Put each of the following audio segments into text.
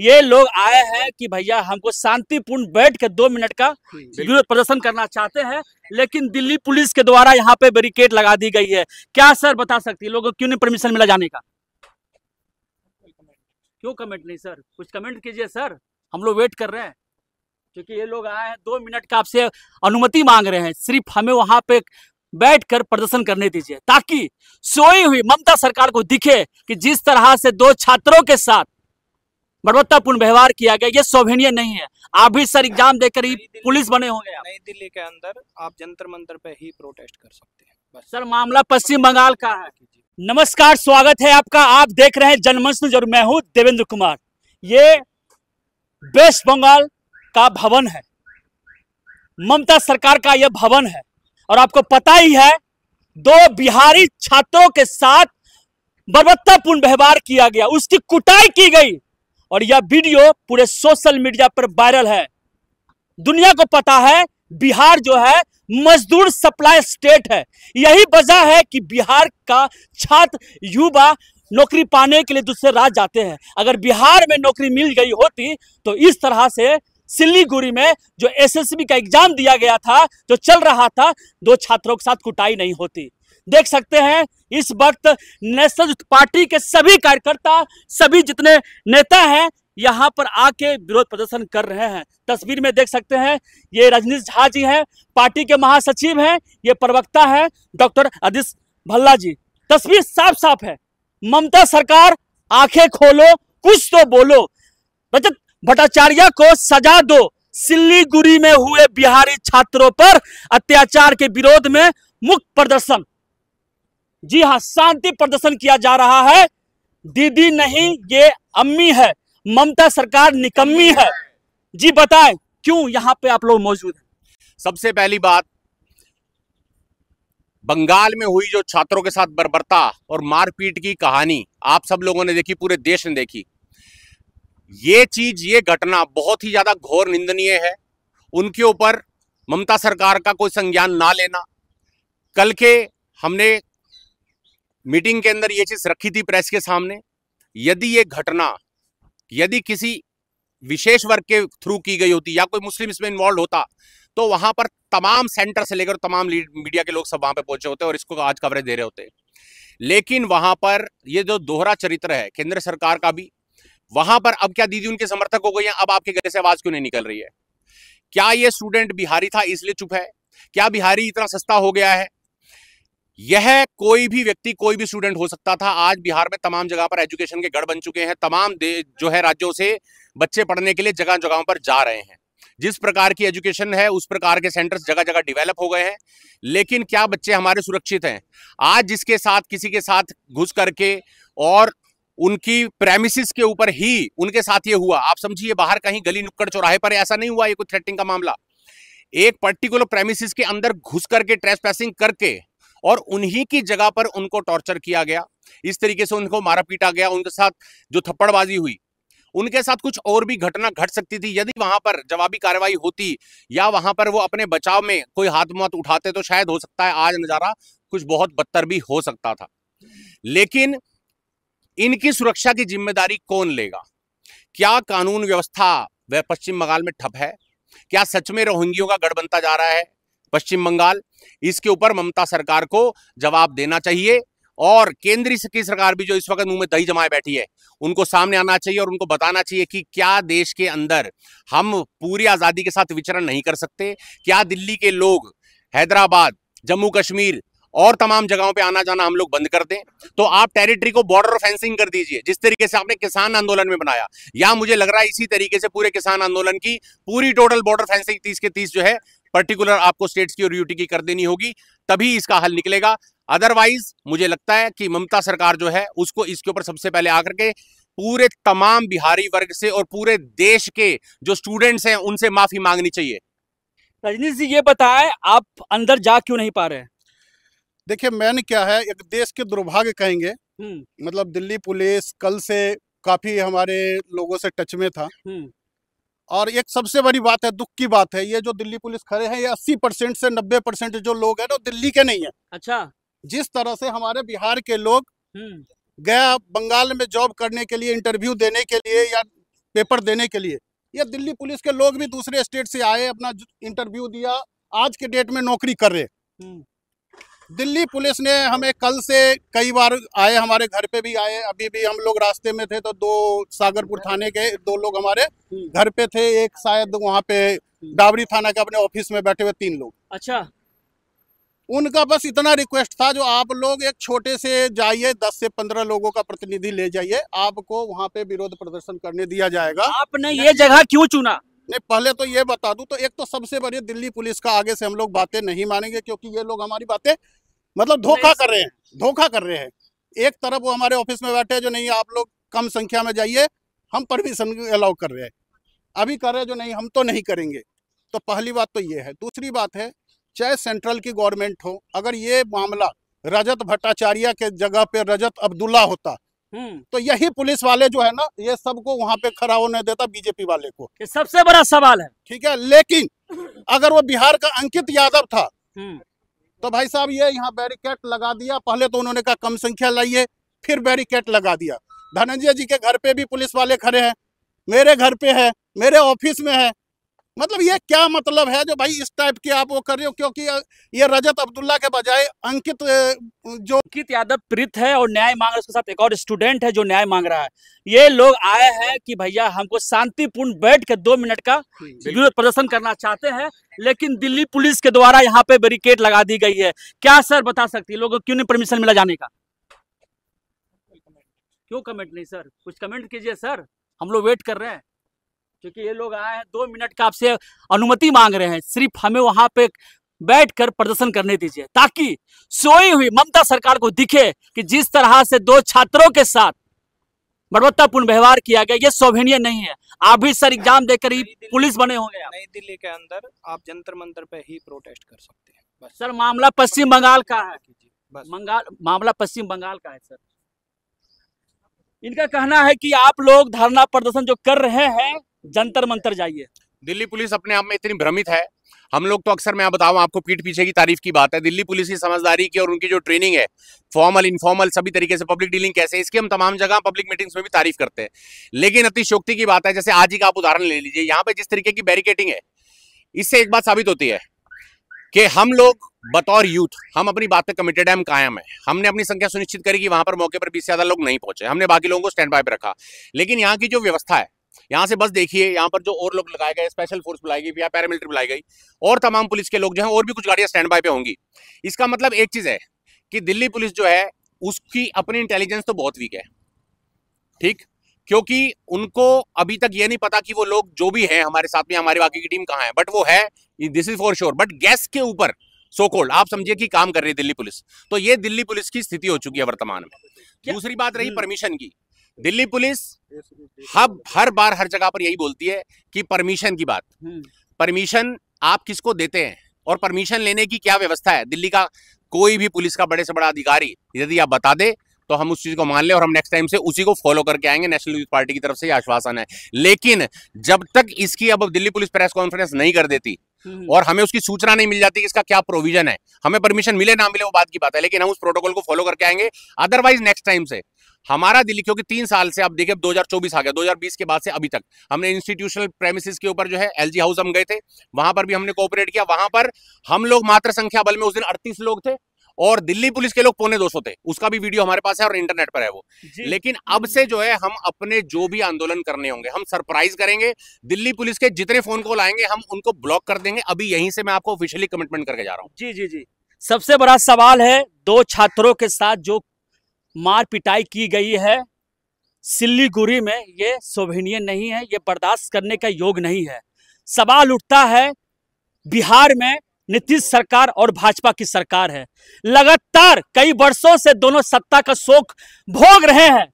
ये लोग आए हैं कि भैया हमको शांतिपूर्ण बैठ के दो मिनट का विरोध प्रदर्शन करना चाहते हैं लेकिन दिल्ली पुलिस के द्वारा यहाँ पे बैरिकेड लगा दी गई है क्या सर बता सकती है लोगों क्यों नहीं परमिशन मिला जाने का क्यों कमेंट नहीं सर कुछ कमेंट कीजिए सर हम लोग वेट कर रहे हैं क्योंकि ये लोग आए हैं दो मिनट का आपसे अनुमति मांग रहे हैं सिर्फ हमें वहां पे बैठ कर प्रदर्शन करने दीजिए ताकि सोई हुई ममता सरकार को दिखे कि जिस तरह से दो छात्रों के साथ गुणवत्तापूर्ण व्यवहार किया गया ये सौभनीय नहीं है आप भी सर एग्जाम देकर ही पुलिस बने हो नई दिल्ली के अंदर आप जंतर मंत्र पे ही प्रोटेस्ट कर सकते हैं सर मामला पश्चिम बंगाल का है नमस्कार स्वागत है आपका आप देख रहे हैं जनमंच न्यूज और मैं हूँ देवेंद्र कुमार ये वेस्ट बंगाल का भवन है ममता सरकार का यह भवन है और आपको पता ही है दो बिहारी छात्रों के साथ बर्बत्तापूर्ण व्यवहार किया गया उसकी कुटाई की गई और यह वीडियो पूरे सोशल मीडिया पर वायरल है दुनिया को पता है बिहार जो है मजदूर सप्लाई स्टेट है यही वजह है कि बिहार का छात्र युवा नौकरी पाने के लिए दूसरे राज्य जाते हैं अगर बिहार में नौकरी मिल गई होती तो इस तरह से सिल्लीगुड़ी में जो एसएसबी का एग्जाम दिया गया था जो चल रहा था दो छात्रों के साथ कुटाई नहीं होती देख सकते हैं इस वक्त नेशनल पार्टी के सभी कार्यकर्ता सभी जितने नेता हैं यहां पर आके विरोध प्रदर्शन कर रहे हैं तस्वीर में देख सकते हैं ये रजनीश झा जी हैं पार्टी के महासचिव हैं ये प्रवक्ता है डॉक्टर अदिश भल्ला जी तस्वीर साफ साफ है ममता सरकार आंखें खोलो कुछ तो बोलो रजत भट्टाचार्य को सजा दो सिल्लीगुड़ी में हुए बिहारी छात्रों पर अत्याचार के विरोध में मुक्त प्रदर्शन जी हाँ शांति प्रदर्शन किया जा रहा है दीदी नहीं ये अम्मी है ममता सरकार निकम्मी है जी बताएं क्यों यहाँ पे आप लोग मौजूद हैं सबसे पहली बात बंगाल में हुई जो छात्रों के साथ बर्बरता और मारपीट की कहानी आप सब लोगों ने देखी पूरे देश ने देखी ये चीज ये घटना बहुत ही ज्यादा घोर निंदनीय है उनके ऊपर ममता सरकार का कोई संज्ञान ना लेना कल के हमने मीटिंग के अंदर ये चीज़ रखी थी प्रेस के सामने यदि ये घटना यदि किसी विशेष वर्ग के थ्रू की गई होती या कोई मुस्लिम इसमें इन्वॉल्व होता तो वहां पर तमाम सेंटर से लेकर तमाम मीडिया के लोग सब वहां पर पहुंचे होते और इसको आज कवरेज दे रहे होते लेकिन वहां पर ये जो दोहरा चरित्र है केंद्र सरकार का भी वहां पर अब क्या दीदी उनके समर्थक हो गई हैं अब आपके गले से आवाज क्यों नहीं निकल रही है क्या ये स्टूडेंट बिहारी था इसलिए चुप है क्या बिहारी इतना सस्ता हो गया है यह कोई भी व्यक्ति कोई भी स्टूडेंट हो सकता था आज बिहार में तमाम जगह पर एजुकेशन के गढ़ बन चुके हैं तमाम जो है राज्यों से बच्चे पढ़ने के लिए जगह जगहों पर जा रहे हैं जिस प्रकार की एजुकेशन है उस प्रकार के सेंटर्स जगह जगह डेवलप हो गए हैं लेकिन क्या बच्चे हमारे सुरक्षित हैं आज जिसके साथ किसी के साथ घुस करके और उनकी प्रेमिसिस के ऊपर ही उनके साथ ये हुआ आप समझिए बाहर कहीं गली नुक्कड़ चौराहे पर ऐसा नहीं हुआ ये कोई थ्रेटिंग का मामला एक पर्टिकुलर प्रेमिसिस के अंदर घुस करके ट्रेस पैसिंग करके और उन्हीं की जगह पर उनको टॉर्चर किया गया इस तरीके से उनको मारा पीटा गया उनके साथ जो थप्पड़बाजी हुई उनके साथ कुछ और भी घटना घट सकती थी यदि वहां पर जवाबी कार्रवाई होती या वहां पर वो अपने बचाव में कोई हाथ मत उठाते तो शायद हो सकता है आज नज़ारा कुछ बहुत बदतर भी हो सकता था लेकिन इनकी सुरक्षा की जिम्मेदारी कौन लेगा क्या कानून व्यवस्था वह पश्चिम बंगाल में ठप है क्या सच में रोहिंग्यों का गढ़ बनता जा रहा है पश्चिम बंगाल इसके ऊपर ममता सरकार को जवाब देना चाहिए और केंद्रीय की सरकार भी जो इस वक्त मुंह में दही जमाए बैठी है उनको सामने आना चाहिए और उनको बताना चाहिए कि क्या देश के अंदर हम पूरी आज़ादी के साथ विचरण नहीं कर सकते क्या दिल्ली के लोग हैदराबाद जम्मू कश्मीर और तमाम जगहों पे आना जाना हम लोग बंद कर दें तो आप टेरिटरी को बॉर्डर फेंसिंग कर दीजिए जिस तरीके से आपने किसान आंदोलन में बनाया या मुझे लग रहा है इसी तरीके से पूरे किसान आंदोलन की पूरी टोटल बॉर्डर फेंसिंग तीस के तीस जो है पर्टिकुलर आपको स्टेट्स की और यूटी की कर देनी होगी तभी इसका हल निकलेगा अदरवाइज मुझे लगता है कि ममता सरकार जो है उसको इसके ऊपर सबसे पहले आकर के पूरे तमाम बिहारी वर्ग से और पूरे देश के जो स्टूडेंट्स हैं उनसे माफी मांगनी चाहिए रजनीश जी ये बताएं आप अंदर जा क्यों नहीं पा रहे देखिए मैंने क्या है एक देश के दुर्भाग्य कहेंगे हम्म। मतलब दिल्ली पुलिस कल से काफी हमारे लोगों से टच में था हम्म। और एक सबसे बड़ी बात है दुख की बात है ये जो दिल्ली पुलिस खड़े हैं ये अस्सी परसेंट से नब्बे परसेंट जो लोग हैं तो दिल्ली के नहीं है अच्छा जिस तरह से हमारे बिहार के लोग हम्म। गया बंगाल में जॉब करने के लिए इंटरव्यू देने के लिए या पेपर देने के लिए ये दिल्ली पुलिस के लोग भी दूसरे स्टेट से आए अपना इंटरव्यू दिया आज के डेट में नौकरी कर रहे दिल्ली पुलिस ने हमें कल से कई बार आए हमारे घर पे भी आए अभी भी हम लोग रास्ते में थे तो दो सागरपुर थाने के दो लोग हमारे घर पे थे एक शायद वहाँ पे डाबरी थाना के अपने ऑफिस में बैठे हुए तीन लोग अच्छा उनका बस इतना रिक्वेस्ट था जो आप लोग एक छोटे से जाइए दस से पंद्रह लोगों का प्रतिनिधि ले जाइए आपको वहाँ पे विरोध प्रदर्शन करने दिया जाएगा आपने ये जगह क्यों चुना नहीं पहले तो ये बता दूं तो एक तो सबसे बड़ी दिल्ली पुलिस का आगे से हम लोग बातें नहीं मानेंगे क्योंकि ये लोग हमारी बातें मतलब तो धोखा कर रहे हैं धोखा कर रहे हैं एक तरफ वो हमारे ऑफिस में बैठे जो नहीं आप लोग कम संख्या में जाइए हम परमिशन अलाउ कर रहे हैं अभी कर रहे जो नहीं हम तो नहीं करेंगे तो पहली बात तो ये है दूसरी बात है चाहे सेंट्रल की गवर्नमेंट हो अगर ये मामला रजत भट्टाचार्य के जगह पे रजत अब्दुल्ला होता हम्म। तो यही पुलिस वाले जो है ना ये सबको वहाँ पे खड़ा होने देता बीजेपी वाले को सबसे बड़ा सवाल है ठीक है लेकिन अगर वो बिहार का अंकित यादव था हम्म। तो भाई साहब ये यहाँ बैरिकेड लगा दिया पहले तो उन्होंने कहा कम संख्या लाइए फिर बैरिकेड लगा दिया धनंजय जी के घर पे भी पुलिस वाले खड़े हैं मेरे घर पे है मेरे ऑफिस में है मतलब ये क्या मतलब है जो भाई इस टाइप की आप वो कर रहे हो क्योंकि ये रजत अब्दुल्ला के बजाय अंकित जो अंकित यादव प्रीत है और न्याय मांग रहा है उसके साथ एक और स्टूडेंट है जो न्याय मांग रहा है ये लोग आए हैं कि भैया हमको शांतिपूर्ण बैठ के दो मिनट का विरोध प्रदर्शन करना चाहते हैं लेकिन दिल्ली पुलिस के द्वारा यहाँ पे बैरिकेड लगा दी गई है क्या सर बता सकती है लोगों को क्यों नहीं परमिशन मिला जाने का क्यों कमेंट नहीं सर कुछ कमेंट कीजिए सर हम लोग वेट कर रहे हैं क्योंकि ये लोग आए हैं दो मिनट का आपसे अनुमति मांग रहे हैं सिर्फ हमें वहां पे बैठकर प्रदर्शन करने दीजिए ताकि सोई हुई ममता सरकार को दिखे कि जिस तरह से दो छात्रों के साथ गुणवत्तापूर्ण व्यवहार किया गया ये शोभनीय नहीं है आप भी सर एग्जाम देकर ही पुलिस बने हो गए नई दिल्ली के अंदर आप जंतर मंत्र पे ही प्रोटेस्ट कर सकते हैं सर मामला पश्चिम बंगाल का है बंगाल मामला पश्चिम बंगाल का है सर इनका कहना है कि आप लोग धरना प्रदर्शन जो कर रहे हैं जंतर मंतर जाइए दिल्ली पुलिस अपने आप में इतनी भ्रमित है हम लोग तो अक्सर मैं बताऊं आपको पीठ पीछे की तारीफ की बात है दिल्ली पुलिस की समझदारी की और उनकी जो ट्रेनिंग है फॉर्मल इनफॉर्मल सभी तरीके से पब्लिक डीलिंग कैसे इसकी हम तमाम जगह पब्लिक मीटिंग्स में भी तारीफ करते हैं लेकिन अतिशोक्ति की बात है जैसे आज ही का आप उदाहरण ले लीजिए यहाँ पे जिस तरीके की बैरिकेटिंग है इससे एक बात साबित होती है कि हम लोग बतौर यूथ हम अपनी बात पे कमिटेड है हम कायम है हमने अपनी संख्या सुनिश्चित करी कि वहां पर मौके पर बीस ज्यादा लोग नहीं पहुंचे हमने बाकी लोगों को स्टैंड बाय पर रखा लेकिन यहाँ की जो व्यवस्था है यहाँ से बस देखिए यहाँ पर जो और लोग लगाए गए स्पेशल फोर्स बुलाई गई या पैरामिलिट्री बुलाई गई और तमाम पुलिस के लोग जो हैं और भी कुछ गाड़ियाँ स्टैंड बाय पर होंगी इसका मतलब एक चीज़ है कि दिल्ली पुलिस जो है उसकी अपनी इंटेलिजेंस तो बहुत वीक है ठीक क्योंकि उनको अभी तक ये नहीं पता कि वो लोग जो भी हैं हमारे साथ में हमारी बाकी की टीम कहाँ है बट वो है this is for sure but gas के ऊपर सो कोल्ड आप समझिए कि काम कर रही है दिल्ली पुलिस तो ये दिल्ली पुलिस की स्थिति हो चुकी है वर्तमान में दूसरी बात रही परमिशन हम्म। की दिल्ली पुलिस हब हर बार हर जगह पर यही बोलती है कि परमिशन की बात हम्म। परमिशन आप किसको देते हैं और परमिशन लेने की क्या व्यवस्था है दिल्ली का कोई भी पुलिस का बड़े से बड़ा अधिकारी यदि आप बता दे तो हम उस चीज को मान ले और हम नेक्स्ट टाइम से उसी को फॉलो करके आएंगे नेशनल यूथ पार्टी की तरफ से आश्वासन है लेकिन जब तक इसकी अब दिल्ली पुलिस प्रेस कॉन्फ्रेंस नहीं कर देती हम्म। और हमें उसकी सूचना नहीं मिल जाती कि इसका क्या प्रोविजन है हमें परमिशन मिले ना मिले वो बात की बात है लेकिन हम उस प्रोटोकॉल को फॉलो करके आएंगे अदरवाइज नेक्स्ट टाइम से हमारा दिल्ली क्योंकि तीन साल से आप देखिए 2024 आ गया 2020 के बाद से अभी तक हमने इंस्टीट्यूशनल प्रेमिस के ऊपर जो है एलजी हाउस हम गए थे वहां पर भी हमने कोऑपरेट किया वहां पर हम लोग मात्र संख्या बल में उस दिन 38 लोग थे और दिल्ली पुलिस के लोग पौने दो थे उसका भी वीडियो हमारे पास है और इंटरनेट पर है वो लेकिन अब से जो है हम अपने जो भी आंदोलन करने होंगे हम सरप्राइज करेंगे दिल्ली पुलिस के जितने फोन कॉल आएंगे हम उनको ब्लॉक कर देंगे अभी यहीं से मैं आपको ऑफिशियली कमिटमेंट करके जा रहा हूँ जी जी जी सबसे बड़ा सवाल है दो छात्रों के साथ जो मार पिटाई की गई है सिल्लीगुड़ी में ये शोभनीय नहीं है ये बर्दाश्त करने का योग नहीं है सवाल उठता है बिहार में नीतीश सरकार और भाजपा की सरकार है लगातार कई वर्षों से दोनों सत्ता का शोक भोग रहे हैं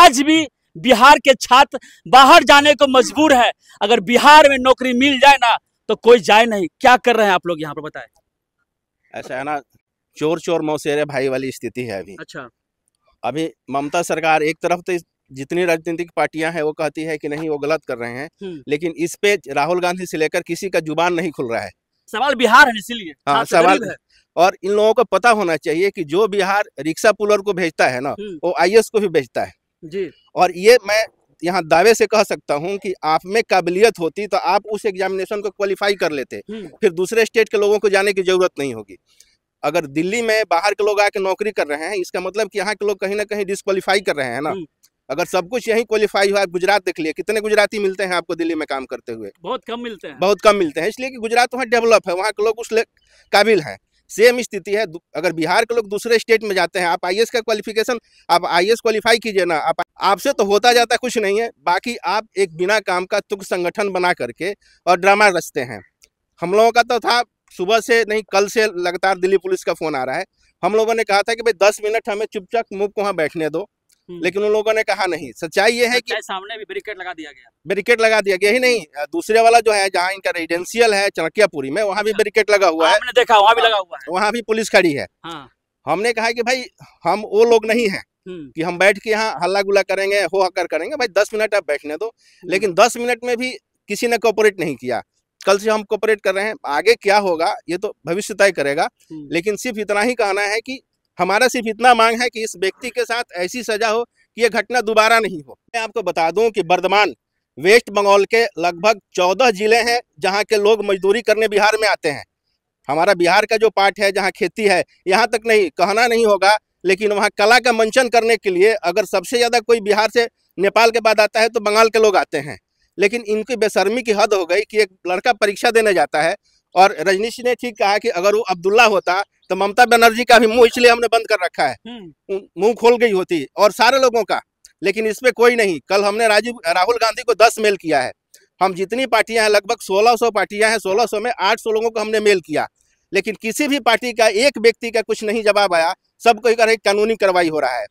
आज भी बिहार के छात्र बाहर जाने को मजबूर है अगर बिहार में नौकरी मिल जाए ना तो कोई जाए नहीं क्या कर रहे हैं आप लोग यहाँ पर बताए ऐसा है ना चोर चोर मौसेरे भाई वाली स्थिति है अभी अच्छा अभी ममता सरकार एक तरफ तो जितनी राजनीतिक पार्टियां हैं वो कहती है कि नहीं वो गलत कर रहे हैं हम्म। लेकिन इस पे राहुल गांधी से लेकर किसी का जुबान नहीं खुल रहा है सवाल बिहार है इसीलिए हाँ सवाल है और इन लोगों को पता होना चाहिए कि जो बिहार रिक्शा पुलर को भेजता है ना हम्म। वो आई को भी भेजता है जी और ये मैं यहाँ दावे से कह सकता हूँ कि आप में काबिलियत होती तो आप उस एग्जामिनेशन को क्वालिफाई कर लेते हम्म। फिर दूसरे स्टेट के लोगों को जाने की जरूरत नहीं होगी अगर दिल्ली में बाहर के लोग आके नौकरी कर रहे हैं इसका मतलब कि यहाँ के लोग कहीं ना कहीं डिस्कालीफाई कर रहे हैं ना हम्म। अगर सब कुछ यही क्वालिफाई हुआ गुजरात देख लिए कितने गुजराती मिलते हैं आपको दिल्ली में काम करते हुए बहुत कम मिलते हैं बहुत कम मिलते हैं इसलिए कि गुजरात वहाँ डेवलप है वहाँ के लोग उस काबिल हैं सेम स्थिति है अगर बिहार के लोग दूसरे स्टेट में जाते हैं आप आईएएस का क्वालिफिकेशन आप आईएएस क्वालिफाई कीजिए ना आप आपसे तो होता जाता कुछ नहीं है बाकी आप एक बिना काम का तुक संगठन बना करके और ड्रामा रचते हैं हम लोगों का तो था सुबह से नहीं कल से लगातार दिल्ली पुलिस का फोन आ रहा है हम लोगों ने कहा था कि भाई दस मिनट हमें चुपचाप को वहाँ बैठने दो हम्म। लेकिन उन लोगों ने कहा नहीं सच्चाई ये है कि सामने भी बैरिकेड लगा दिया गया बैरिकेड लगा दिया गया ही नहीं दूसरे वाला जो है जहाँ इनका रेजिडेंशियल है चनकियापुरी में वहाँ भी बैरिकेड अच्छा। लगा हुआ है देखा वहाँ भी हाँ, लगा हुआ है वहाँ भी पुलिस खड़ी है हाँ। हमने कहा कि भाई हम वो लोग नहीं है हम्म। कि हम बैठ के यहाँ हल्ला गुल्ला करेंगे हो हकर करेंगे भाई दस मिनट आप बैठने दो हम्म। लेकिन दस मिनट में भी किसी ने कोऑपरेट नहीं किया कल से हम कॉपरेट कर रहे हैं आगे क्या होगा ये तो भविष्य तय करेगा हम्म। लेकिन सिर्फ इतना ही कहना है कि हमारा सिर्फ इतना मांग है कि इस व्यक्ति के साथ ऐसी सजा हो कि यह घटना दोबारा नहीं हो मैं आपको बता दूं कि वर्धमान वेस्ट बंगाल के लगभग चौदह जिले हैं जहाँ के लोग मजदूरी करने बिहार में आते हैं हमारा बिहार का जो पार्ट है जहाँ खेती है यहाँ तक नहीं कहना नहीं होगा लेकिन वहाँ कला का मंचन करने के लिए अगर सबसे ज़्यादा कोई बिहार से नेपाल के बाद आता है तो बंगाल के लोग आते हैं लेकिन इनकी बेशर्मी की हद हो गई कि एक लड़का परीक्षा देने जाता है और रजनीश ने ठीक कहा कि अगर वो अब्दुल्ला होता तो ममता बनर्जी का भी मुंह इसलिए हमने बंद कर रखा है हम्म। मुंह खोल गई होती और सारे लोगों का लेकिन इसमें कोई नहीं कल हमने राजीव राहुल गांधी को दस मेल किया है हम जितनी पार्टियां हैं लगभग 1600 पार्टियां हैं 1600 में 800 लोगों को हमने मेल किया लेकिन किसी भी पार्टी का एक व्यक्ति का कुछ नहीं जवाब आया सब कोई कह रहे कानूनी कार्रवाई हो रहा है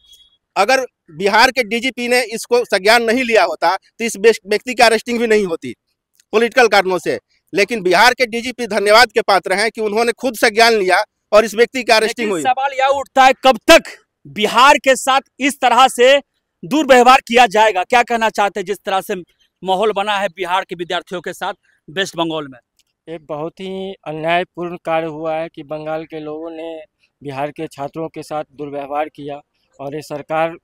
अगर बिहार के डीजीपी ने इसको संज्ञान नहीं लिया होता तो इस व्यक्ति की अरेस्टिंग भी नहीं होती पॉलिटिकल कारणों से लेकिन बिहार के डीजीपी धन्यवाद के पात्र हैं कि उन्होंने खुद संज्ञान लिया और इस व्यक्ति की अरेस्टिंग हुई सवाल यह उठता है कब तक बिहार के साथ इस तरह से दुर्व्यवहार किया जाएगा क्या कहना चाहते हैं जिस तरह से माहौल बना है बिहार के विद्यार्थियों के साथ वेस्ट बंगाल में एक बहुत ही अन्यायपूर्ण कार्य हुआ है कि बंगाल के लोगों ने बिहार के छात्रों के साथ दुर्व्यवहार किया और ये सरकार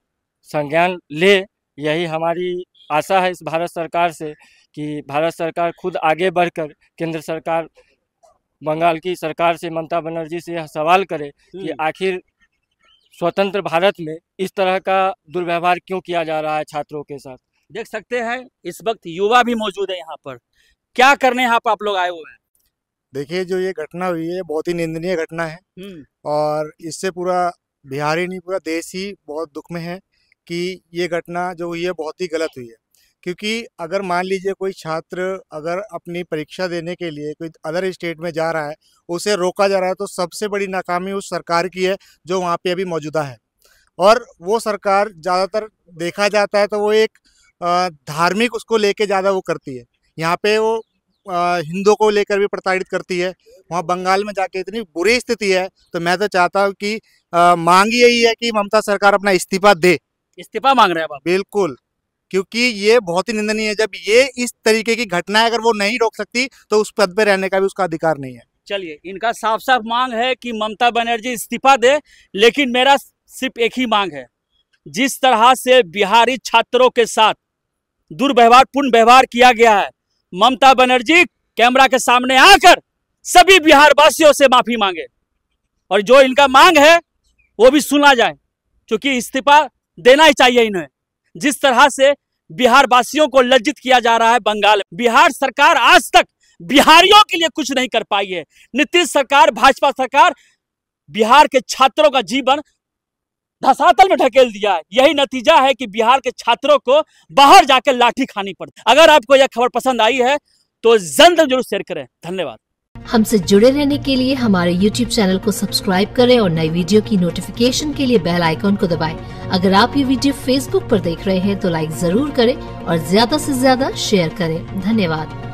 संज्ञान ले यही हमारी आशा है इस भारत सरकार से कि भारत सरकार खुद आगे बढ़कर केंद्र सरकार बंगाल की सरकार से ममता बनर्जी से यह सवाल करे कि हम्म। आखिर स्वतंत्र भारत में इस तरह का दुर्व्यवहार क्यों किया जा रहा है छात्रों के साथ देख सकते हैं इस वक्त युवा भी मौजूद है यहाँ पर क्या करने यहाँ पर आप लोग आए हुए हैं देखिए जो ये घटना हुई है बहुत ही निंदनीय घटना है हम्म। और इससे पूरा बिहार ही नहीं पूरा देश ही बहुत दुख में है कि ये घटना जो हुई है बहुत ही गलत हुई है क्योंकि अगर मान लीजिए कोई छात्र अगर अपनी परीक्षा देने के लिए कोई अदर स्टेट में जा रहा है उसे रोका जा रहा है तो सबसे बड़ी नाकामी उस सरकार की है जो वहाँ पे अभी मौजूदा है और वो सरकार ज़्यादातर देखा जाता है तो वो एक धार्मिक उसको लेके ज़्यादा वो करती है यहाँ पे वो हिंदुओं को लेकर भी प्रताड़ित करती है वहाँ बंगाल में जाके इतनी बुरी स्थिति है तो मैं तो चाहता हूँ कि मांग यही है कि ममता सरकार अपना इस्तीफा दे इस्तीफा मांग रहे हैं आप बिल्कुल क्योंकि ये बहुत ही निंदनीय है जब ये इस तरीके की घटना अगर वो नहीं रोक सकती तो उस पद पर रहने का भी उसका अधिकार नहीं है चलिए इनका साफ साफ मांग है कि ममता बनर्जी इस्तीफा दे लेकिन मेरा सिर्फ एक ही मांग है जिस तरह से बिहारी छात्रों के साथ दुर्व्यवहार पूर्ण व्यवहार किया गया है ममता बनर्जी कैमरा के सामने आकर सभी बिहार वासियों से माफी मांगे और जो इनका मांग है वो भी सुना जाए क्योंकि इस्तीफा देना ही चाहिए इन्हें जिस तरह से बिहार वासियों को लज्जित किया जा रहा है बंगाल बिहार सरकार आज तक बिहारियों के लिए कुछ नहीं कर पाई है नीतीश सरकार भाजपा सरकार बिहार के छात्रों का जीवन धसातल में ढकेल दिया है यही नतीजा है कि बिहार के छात्रों को बाहर जाकर लाठी खानी पड़ती अगर आपको यह खबर पसंद आई है तो जल्द जरूर शेयर करें धन्यवाद हमसे जुड़े रहने के लिए हमारे YouTube चैनल को सब्सक्राइब करें और नई वीडियो की नोटिफिकेशन के लिए बेल आइकॉन को दबाएं। अगर आप ये वीडियो Facebook पर देख रहे हैं तो लाइक जरूर करें और ज्यादा से ज्यादा शेयर करें धन्यवाद